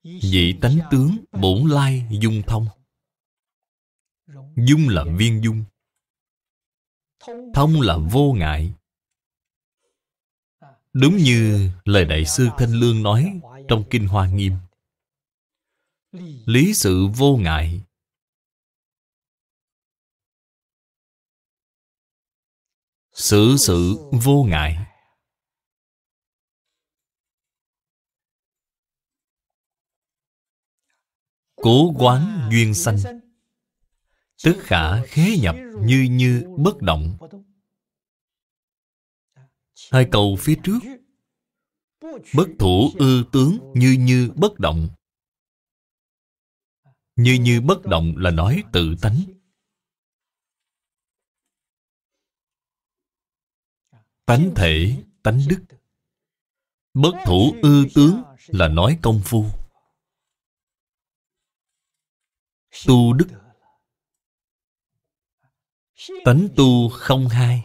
Speaker 2: vị tánh tướng bổn lai
Speaker 1: dung thông dung là viên dung thông là vô ngại đúng như lời đại sư thanh lương
Speaker 2: nói trong kinh hoa nghiêm lý sự vô ngại sự sự vô ngại Cố quán duyên sanh
Speaker 1: Tức khả khế nhập như như bất động Hai cầu phía trước
Speaker 3: Bất thủ ư
Speaker 1: tướng như như bất động Như như bất động là nói tự tánh Tánh thể, tánh đức Bất thủ ư tướng là nói công phu tu
Speaker 2: đức tánh tu không hai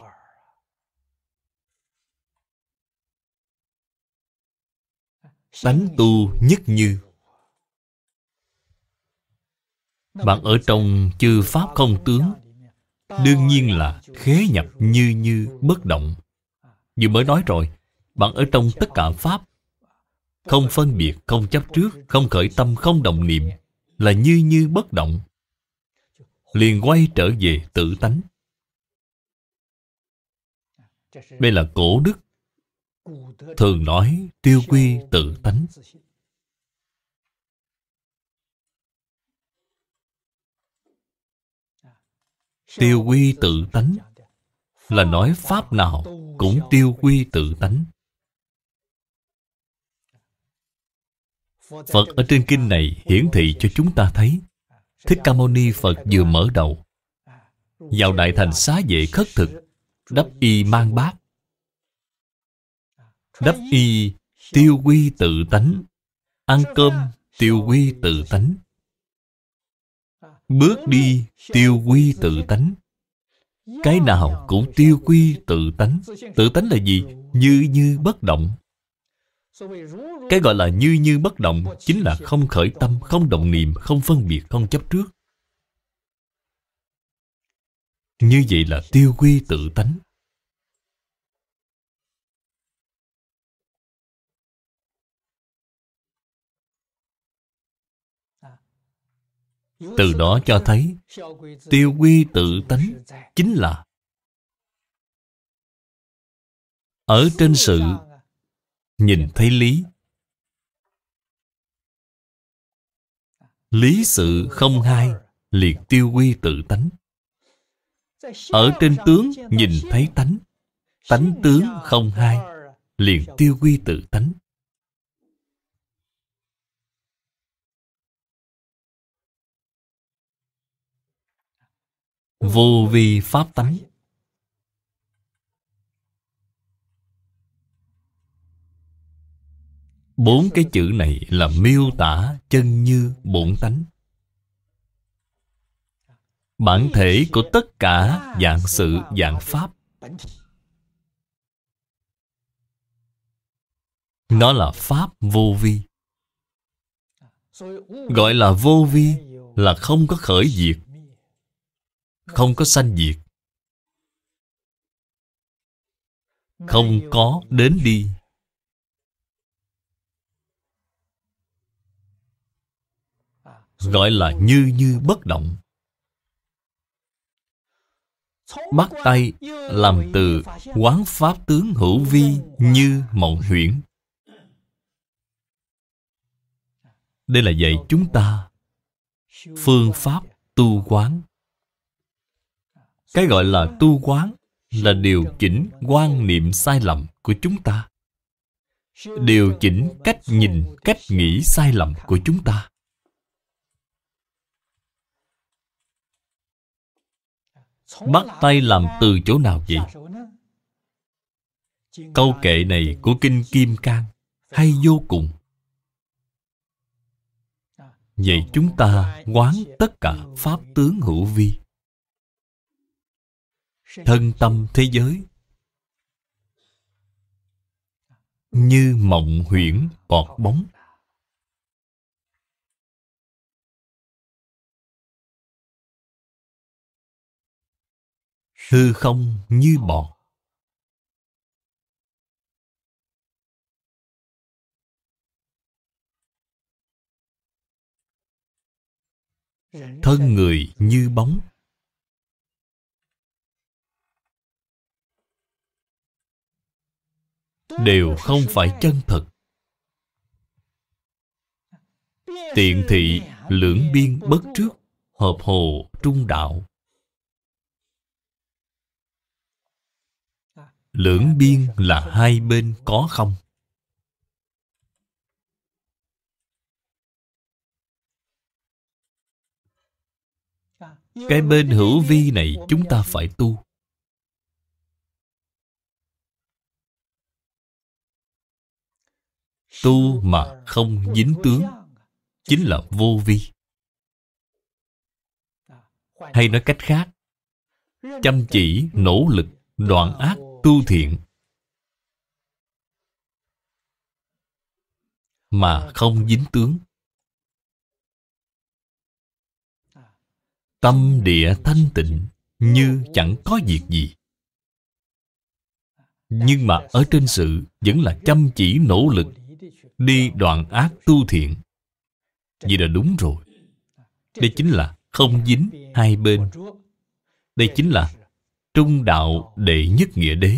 Speaker 2: tánh tu nhất như bạn
Speaker 1: ở trong chư pháp không tướng đương nhiên là khế nhập như như bất động như mới nói rồi bạn ở trong tất cả pháp không phân biệt không chấp trước không khởi tâm không đồng niệm là như như bất động liền quay trở về tự tánh đây là cổ đức thường nói tiêu quy tự tánh tiêu quy tự tánh là nói pháp nào cũng tiêu quy tự tánh Phật ở trên kinh này hiển thị cho chúng ta thấy Thích Ca Mâu Ni Phật vừa mở đầu Vào đại thành xá vệ khất thực Đắp y mang bát Đắp y tiêu quy tự tánh Ăn cơm tiêu quy tự tánh Bước đi tiêu quy tự tánh Cái nào cũng tiêu quy tự tánh Tự tánh là gì? Như như bất động cái gọi là như như bất động chính là không khởi tâm không động niệm không phân biệt không chấp trước
Speaker 2: như vậy là tiêu quy tự tánh từ đó
Speaker 3: cho thấy tiêu quy tự tánh chính là
Speaker 2: ở trên sự nhìn thấy lý lý sự không hai
Speaker 1: liệt tiêu quy tự tánh
Speaker 2: ở trên tướng nhìn thấy tánh tánh tướng không hai liền tiêu quy tự tánh vô vi pháp tánh
Speaker 1: Bốn cái chữ này là miêu tả chân như bổn tánh. Bản thể của tất cả dạng sự dạng pháp. Nó là pháp vô vi. Gọi là vô vi là không có khởi
Speaker 2: diệt, không có sanh diệt, không có đến đi gọi là như như bất động bắt tay
Speaker 1: làm từ quán pháp tướng hữu vi như mộng huyễn đây là dạy chúng ta phương pháp tu quán cái gọi là tu quán là điều chỉnh quan niệm sai lầm của chúng ta điều chỉnh cách nhìn cách nghĩ sai lầm của chúng ta Bắt tay làm từ chỗ nào vậy? Câu kệ này của Kinh Kim Cang hay vô cùng. Vậy chúng ta quán tất cả Pháp tướng hữu vi. Thân tâm thế giới
Speaker 2: như mộng huyễn bọt bóng hư không như bọt thân người như bóng đều không phải chân thật
Speaker 1: tiện thị lưỡng biên bất trước hợp hồ trung đạo lưỡng biên là hai bên có không
Speaker 2: cái bên hữu vi này chúng ta phải tu tu mà không dính tướng chính là vô vi
Speaker 1: hay nói cách khác chăm chỉ nỗ lực đoạn ác
Speaker 2: tu thiện mà không dính tướng tâm địa thanh tịnh như chẳng có việc gì
Speaker 1: nhưng mà ở trên sự vẫn là chăm chỉ nỗ lực đi đoạn ác tu thiện vì là đúng rồi đây chính là không dính hai bên đây chính là trung đạo đệ nhất nghĩa đế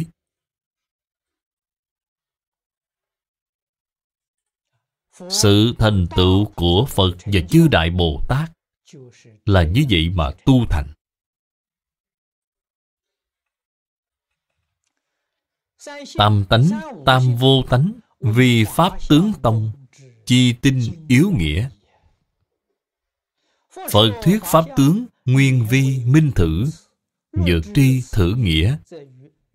Speaker 1: sự thành tựu của phật và chư đại bồ tát là như vậy mà tu thành
Speaker 2: tam tánh tam
Speaker 1: vô tánh vì pháp tướng tông chi tinh yếu nghĩa phật thuyết pháp tướng nguyên vi minh thử Nhược tri thử nghĩa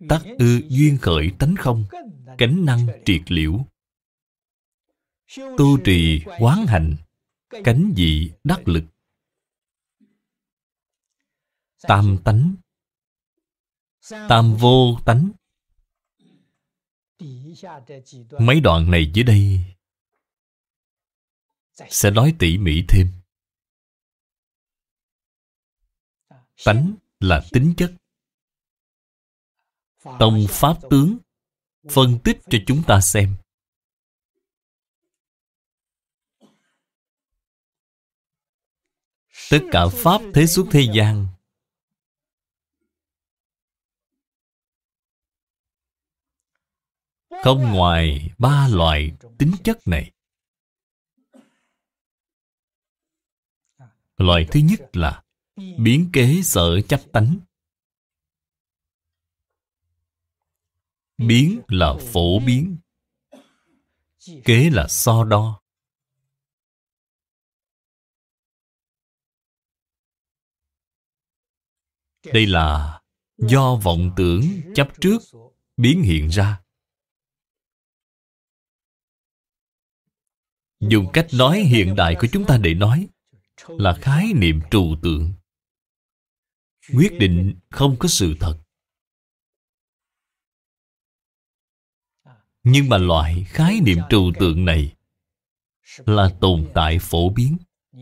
Speaker 1: Tác ư duyên khởi tánh không Cánh năng triệt liễu
Speaker 2: Tu trì quán
Speaker 1: hành Cánh dị đắc lực Tam tánh Tam vô tánh Mấy đoạn này dưới đây
Speaker 2: Sẽ nói tỉ mỉ thêm Tánh là tính chất tông pháp tướng phân tích cho chúng ta xem tất cả pháp thế suốt thế gian
Speaker 1: không ngoài ba loại tính chất này
Speaker 2: loại thứ nhất là biến kế sở chấp tánh biến là phổ biến kế là so đo đây là do vọng tưởng chấp trước biến hiện ra
Speaker 1: dùng cách nói hiện đại của chúng ta để nói là khái niệm trừu tượng
Speaker 2: quyết định không có sự thật nhưng mà loại khái niệm trừu tượng này
Speaker 1: là tồn tại phổ biến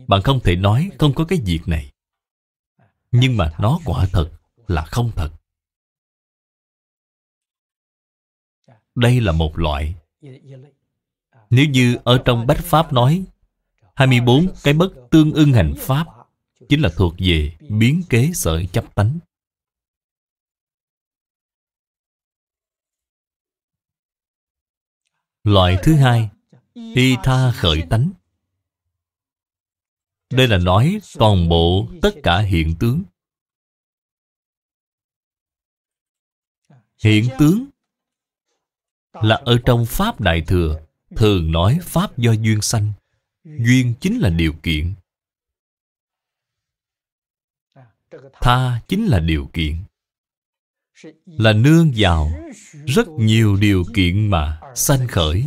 Speaker 1: bạn không thể nói không có cái việc này
Speaker 2: nhưng mà nó quả thật là không thật đây là một loại nếu như ở
Speaker 1: trong bách pháp nói 24 cái bất tương ưng hành pháp chính là thuộc
Speaker 2: về biến kế sợi chấp tánh loại thứ hai y tha khởi tánh đây là nói toàn bộ tất cả hiện tướng hiện
Speaker 1: tướng là ở trong pháp đại thừa thường nói pháp do duyên sanh duyên chính là điều kiện tha chính là điều kiện là nương vào rất nhiều điều kiện mà sanh khởi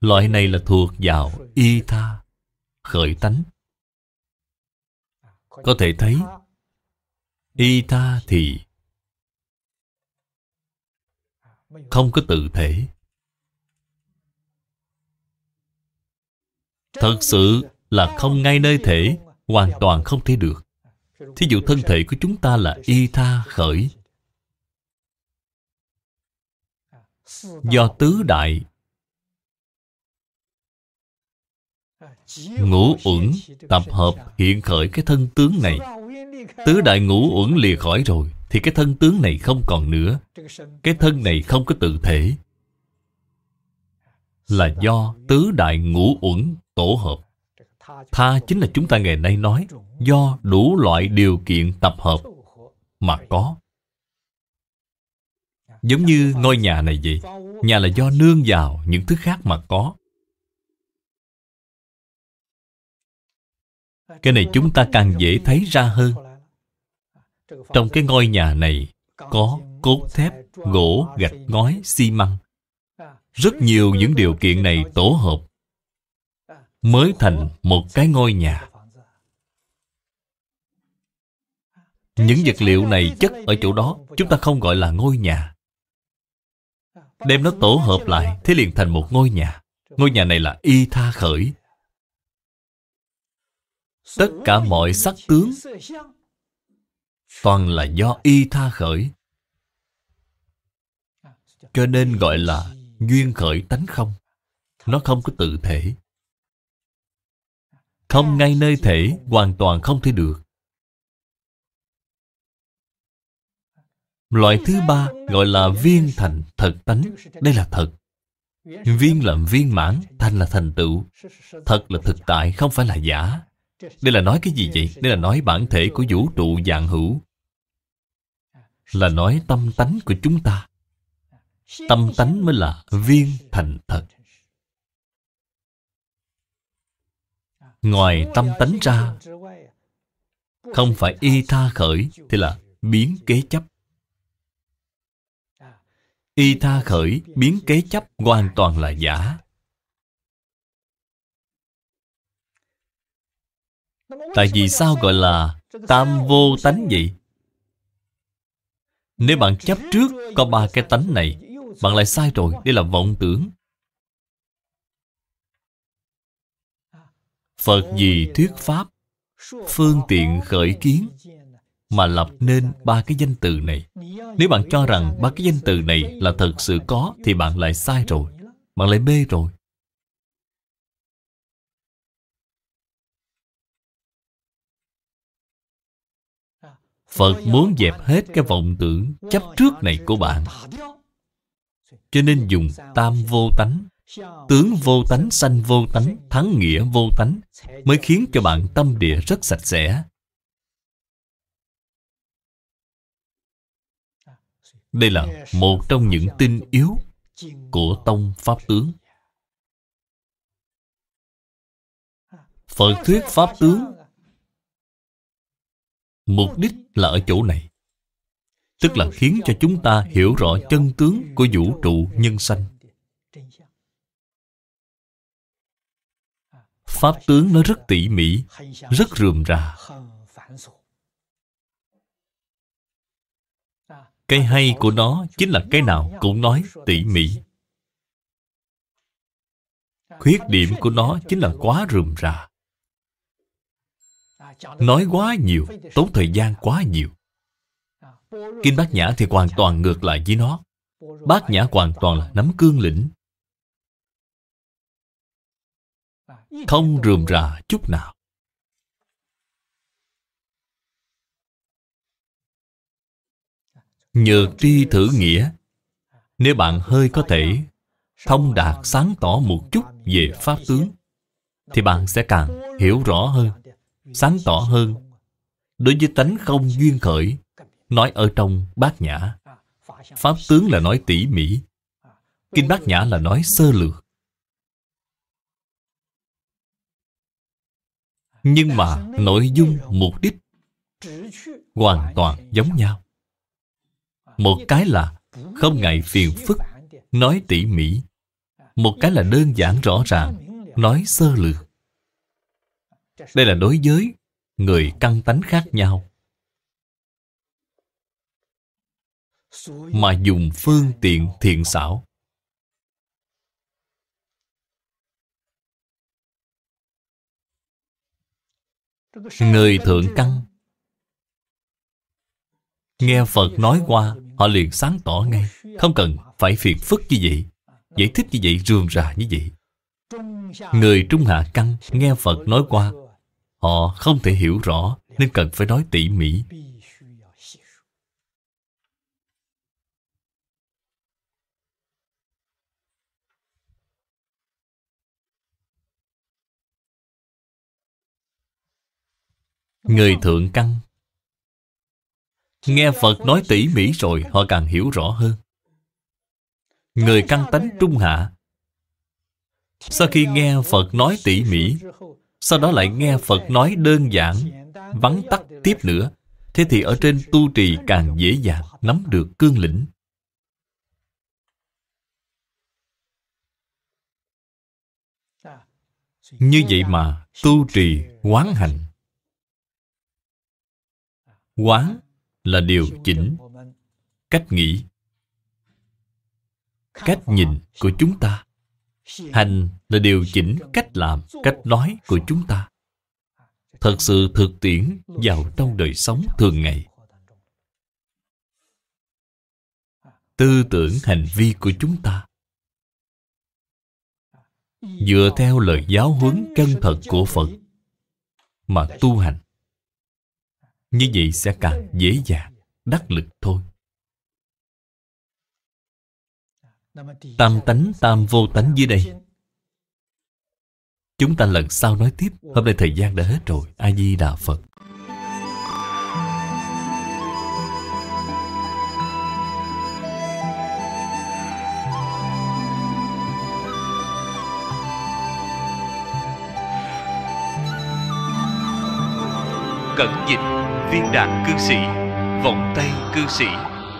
Speaker 1: loại này là thuộc vào y tha khởi tánh có thể thấy y tha thì không có tự thể thật sự là không ngay nơi thể hoàn toàn không thể được thí dụ thân thể của chúng ta là y tha khởi do tứ đại ngũ uẩn tập hợp hiện khởi cái thân tướng này tứ đại ngũ uẩn lìa khỏi rồi thì cái thân tướng này không còn nữa cái thân này không có tự thể là do tứ đại ngũ uẩn tổ hợp Tha chính là chúng ta ngày nay nói do đủ loại điều kiện tập hợp mà có.
Speaker 2: Giống như ngôi nhà này vậy, nhà là do nương vào những thứ khác mà có. Cái này chúng ta càng dễ thấy ra hơn. Trong cái ngôi nhà này
Speaker 1: có cốt thép, gỗ, gạch ngói, xi măng. Rất nhiều những điều kiện này tổ hợp mới thành một cái ngôi nhà những vật liệu này chất ở chỗ đó chúng ta không gọi là ngôi nhà đem nó tổ hợp lại thế liền thành một ngôi nhà ngôi nhà này là y tha khởi tất cả mọi sắc tướng toàn là do y tha khởi cho nên gọi là duyên khởi tánh không
Speaker 2: nó không có tự thể không ngay nơi thể hoàn toàn không thể được
Speaker 1: Loại thứ ba gọi là viên thành thật tánh Đây là thật Viên là viên mãn, thành là thành tựu Thật là thực tại, không phải là giả Đây là nói cái gì vậy? Đây là nói bản thể của vũ trụ dạng hữu Là nói tâm tánh của chúng ta Tâm tánh mới là viên thành thật ngoài tâm tánh ra không phải y tha khởi thì là biến kế chấp
Speaker 2: y tha khởi biến kế chấp hoàn toàn là giả tại vì sao gọi là tam vô tánh vậy nếu
Speaker 1: bạn chấp trước có ba cái tánh này bạn lại sai rồi đây là vọng tưởng Phật vì thuyết Pháp Phương tiện khởi kiến Mà lập nên ba cái danh từ này Nếu bạn cho rằng ba cái danh từ này là thật sự có Thì bạn lại sai rồi Bạn lại mê
Speaker 2: rồi Phật muốn dẹp hết cái vọng tưởng
Speaker 1: chấp trước này của bạn Cho nên dùng tam vô tánh Tướng vô tánh sanh vô tánh Thắng nghĩa vô tánh Mới khiến cho bạn tâm địa rất sạch sẽ Đây là một trong những tin yếu Của tông Pháp tướng
Speaker 2: Phật thuyết Pháp tướng Mục đích là ở chỗ này Tức là
Speaker 1: khiến cho chúng ta hiểu rõ chân tướng của vũ trụ nhân sanh
Speaker 2: Pháp tướng nó rất tỉ mỉ Rất rườm rà
Speaker 1: Cái hay của nó chính là cái nào cũng nói tỉ mỉ Khuyết điểm của nó chính là quá rườm rà Nói quá nhiều, tốn thời gian quá nhiều Kinh Bát Nhã thì hoàn toàn ngược lại với nó Bát Nhã hoàn toàn là nắm cương lĩnh
Speaker 2: không rườm rà chút nào
Speaker 1: Nhờ tri thử nghĩa nếu bạn hơi có thể thông đạt sáng tỏ một chút về pháp tướng thì bạn sẽ càng hiểu rõ hơn sáng tỏ hơn đối với tánh không duyên khởi nói ở trong bát nhã pháp tướng là nói tỉ mỉ kinh bát nhã là nói sơ lược Nhưng mà nội dung, mục đích Hoàn toàn giống nhau Một cái là không ngại phiền phức Nói tỉ mỉ Một cái là đơn giản rõ ràng Nói sơ lược Đây là đối với Người căng tánh khác nhau
Speaker 2: Mà dùng phương tiện thiện xảo người thượng căn nghe phật nói qua
Speaker 1: họ liền sáng tỏ ngay không cần phải phiền phức như vậy giải thích như vậy rườm rà như vậy người trung hạ căn nghe phật nói qua họ không thể hiểu rõ nên cần phải nói tỉ mỉ
Speaker 2: Người thượng căn Nghe Phật nói tỉ mỉ rồi
Speaker 1: Họ càng hiểu rõ hơn Người căn tánh trung hạ Sau khi nghe Phật nói tỉ mỉ Sau đó lại nghe Phật nói đơn giản Vắng tắt tiếp nữa Thế thì ở trên tu trì càng dễ dàng Nắm được cương lĩnh Như vậy mà tu trì quán hành Quán là điều chỉnh cách nghĩ, cách nhìn của chúng ta. Hành là điều chỉnh cách làm, cách nói của chúng ta. Thật sự thực tiễn vào trong đời sống thường ngày. Tư tưởng hành vi của chúng ta dựa theo lời giáo huấn chân thật của Phật mà tu hành như vậy sẽ càng dễ dàng đắc lực thôi tam tánh tam vô tánh dưới đây chúng ta lần sau nói tiếp hôm nay thời gian đã hết rồi a di đà phật cẩn dịch viên đạn cư sĩ vòng tay cư sĩ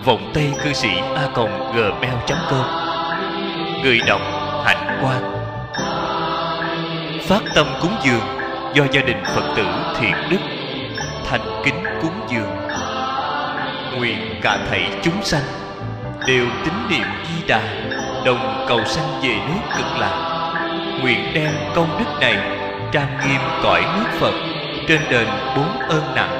Speaker 1: vòng tay cư sĩ a còng gmail com người đọc hạnh quan, phát tâm cúng dường do gia đình phật tử thiện đức thành kính cúng dường nguyện cả thảy chúng sanh đều tín niệm di đà đồng cầu sanh về nước cực lạc nguyện đem công đức này trang nghiêm cõi nước phật trên đền bốn ơn nặng